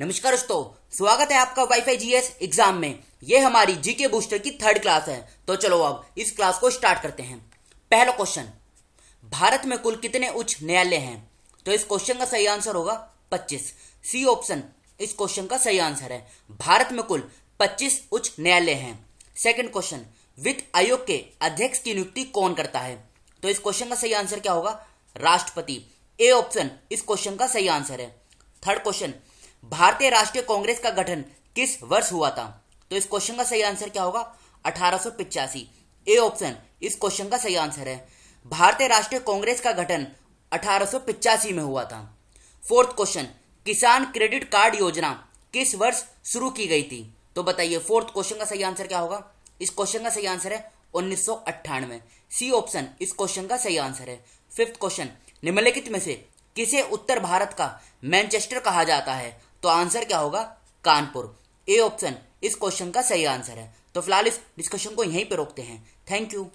नमस्कार दोस्तों स्वागत है आपका वाईफाई जीएस एग्जाम में ये हमारी जीके बूस्टर की थर्ड क्लास है तो चलो अब इस क्लास को स्टार्ट करते हैं पहला क्वेश्चन भारत में कुल कितने उच्च न्यायालय हैं तो इस क्वेश्चन का सही आंसर होगा 25 सी ऑप्शन इस क्वेश्चन का सही आंसर है भारत में कुल 25 उच्च न्यायालय हैं सेकंड क्वेश्चन वित्त आयोग के अध्यक्ष की नियुक्ति कौन करता है तो इस क्वेश्चन का सही आंसर क्या होगा राष्ट्रपति ए ऑप्शन इस क्वेश्चन का सही आंसर है थर्ड क्वेश्चन भारतीय राष्ट्रीय कांग्रेस का गठन किस वर्ष हुआ था तो इस क्वेश्चन का सही आंसर क्या होगा अठारह ए ऑप्शन इस क्वेश्चन का सही आंसर है भारतीय राष्ट्रीय कांग्रेस का गठन अठारह में हुआ था फोर्थ क्वेश्चन किसान क्रेडिट कार्ड योजना किस वर्ष शुरू की गई थी तो बताइए फोर्थ क्वेश्चन का सही आंसर क्या होगा इस क्वेश्चन का सही आंसर है उन्नीस सी ऑप्शन इस क्वेश्चन का सही आंसर है फिफ्थ क्वेश्चन निम्नलिखित में से किसे उत्तर भारत का मैनचेस्टर कहा जाता है तो आंसर क्या होगा कानपुर ए ऑप्शन इस क्वेश्चन का सही आंसर है तो फिलहाल इस डिस्कशन को यहीं पर रोकते हैं थैंक यू